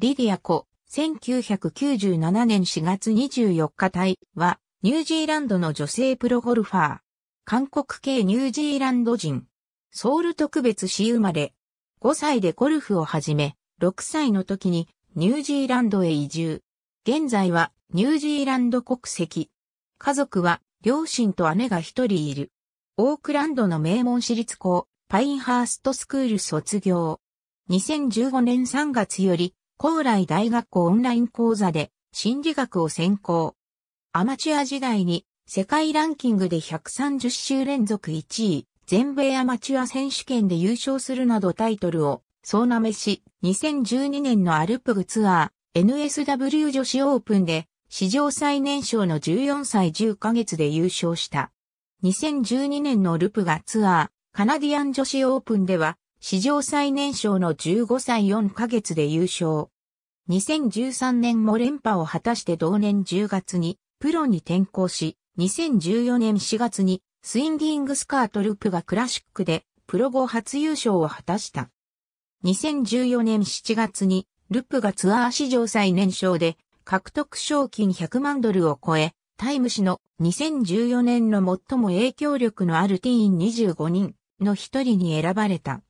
リディアコ、1997年4月24日隊は、ニュージーランドの女性プロゴルファー。韓国系ニュージーランド人。ソウル特別市生まれ。5歳でゴルフを始め、6歳の時にニュージーランドへ移住。現在はニュージーランド国籍。家族は両親と姉が一人いる。オークランドの名門私立校、パインハーストスクール卒業。2015年3月より高麗大学校オンライン講座で心理学を専攻。アマチュア時代に世界ランキングで130週連続1位、全米アマチュア選手権で優勝するなどタイトルを総なめし、2012年のアルプグツアー NSW 女子オープンで史上最年少の14歳10ヶ月で優勝した。2012年のルプガツアーカナディアン女子オープンでは史上最年少の15歳4ヶ月で優勝。2013年も連覇を果たして同年10月にプロに転向し、2014年4月にスインディングスカートループがクラシックでプロ後初優勝を果たした。2014年7月にルップがツアー史上最年少で獲得賞金100万ドルを超え、タイム誌の2014年の最も影響力のあるティーン25人の一人に選ばれた。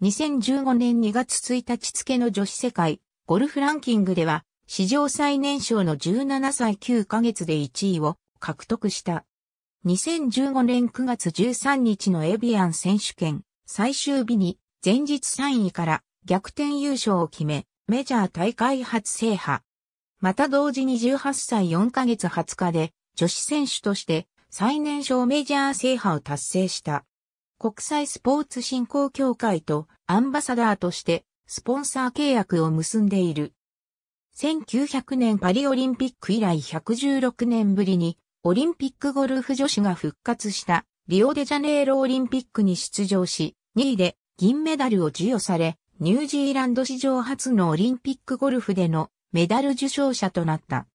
2015年2月1日付の女子世界ゴルフランキングでは史上最年少の17歳9ヶ月で1位を獲得した。2015年9月13日のエビアン選手権最終日に前日3位から逆転優勝を決めメジャー大会初制覇。また同時に18歳4ヶ月20日で女子選手として最年少メジャー制覇を達成した。国際スポーツ振興協会とアンバサダーとしてスポンサー契約を結んでいる。1900年パリオリンピック以来116年ぶりにオリンピックゴルフ女子が復活したリオデジャネイロオリンピックに出場し2位で銀メダルを授与されニュージーランド史上初のオリンピックゴルフでのメダル受賞者となった。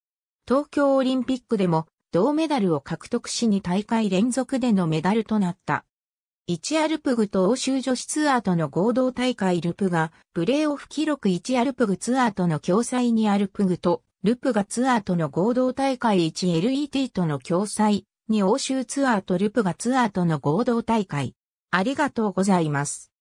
東京オリンピックでも銅メダルを獲得しに大会連続でのメダルとなった。1アルプグと欧州女子ツアーとの合同大会ルプが、プレーオフ記録1アルプグツアーとの共催2アルプグと、ルプがツアーとの合同大会 1LET との共催、に欧州ツアーとルプがツアーとの合同大会。ありがとうございます。